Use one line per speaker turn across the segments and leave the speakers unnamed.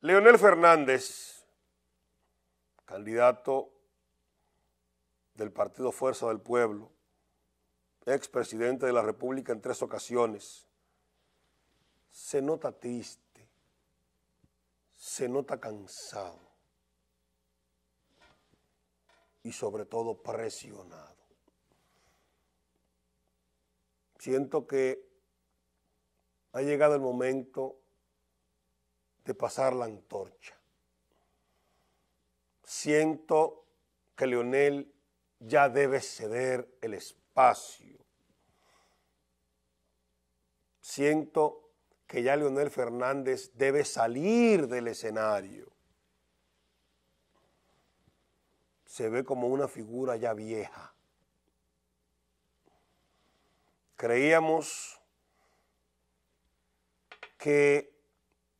Leonel Fernández, candidato del Partido Fuerza del Pueblo, expresidente de la República en tres ocasiones, se nota triste, se nota cansado y sobre todo presionado. Siento que ha llegado el momento de pasar la antorcha. Siento que Leonel ya debe ceder el espacio. Siento que ya Leonel Fernández debe salir del escenario. Se ve como una figura ya vieja. Creíamos que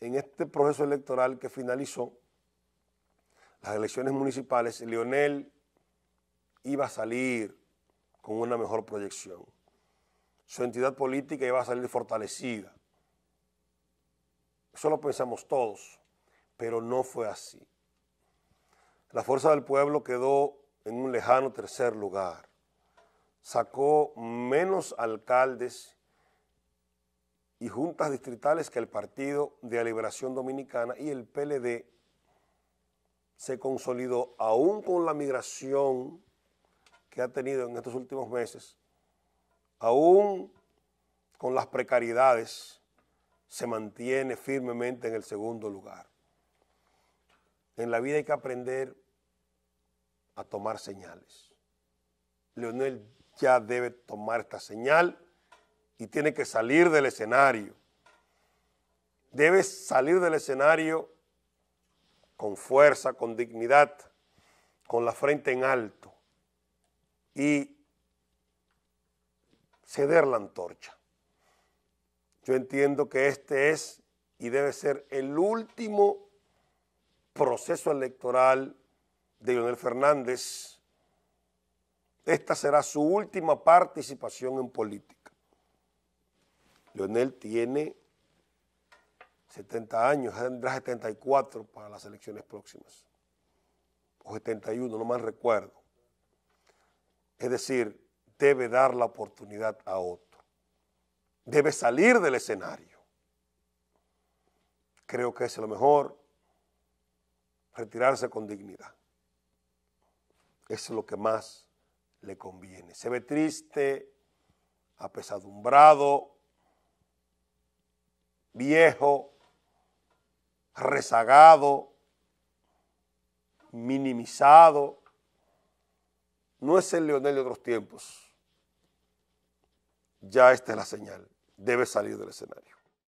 en este proceso electoral que finalizó, las elecciones municipales, Lionel iba a salir con una mejor proyección. Su entidad política iba a salir fortalecida. Eso lo pensamos todos, pero no fue así. La fuerza del pueblo quedó en un lejano tercer lugar. Sacó menos alcaldes y juntas distritales que el Partido de la Liberación Dominicana y el PLD se consolidó aún con la migración que ha tenido en estos últimos meses, aún con las precariedades, se mantiene firmemente en el segundo lugar. En la vida hay que aprender a tomar señales. Leonel ya debe tomar esta señal y tiene que salir del escenario. debe salir del escenario con fuerza, con dignidad, con la frente en alto y ceder la antorcha. Yo entiendo que este es y debe ser el último proceso electoral de Leonel Fernández. Esta será su última participación en política. Leonel tiene 70 años, tendrá 74 para las elecciones próximas, o 71, no más recuerdo. Es decir, debe dar la oportunidad a otro, debe salir del escenario. Creo que es lo mejor, retirarse con dignidad. Eso es lo que más le conviene. Se ve triste, apesadumbrado, viejo, rezagado, minimizado. No es el Leonel de otros tiempos. Ya esta es la señal. Debe salir del escenario.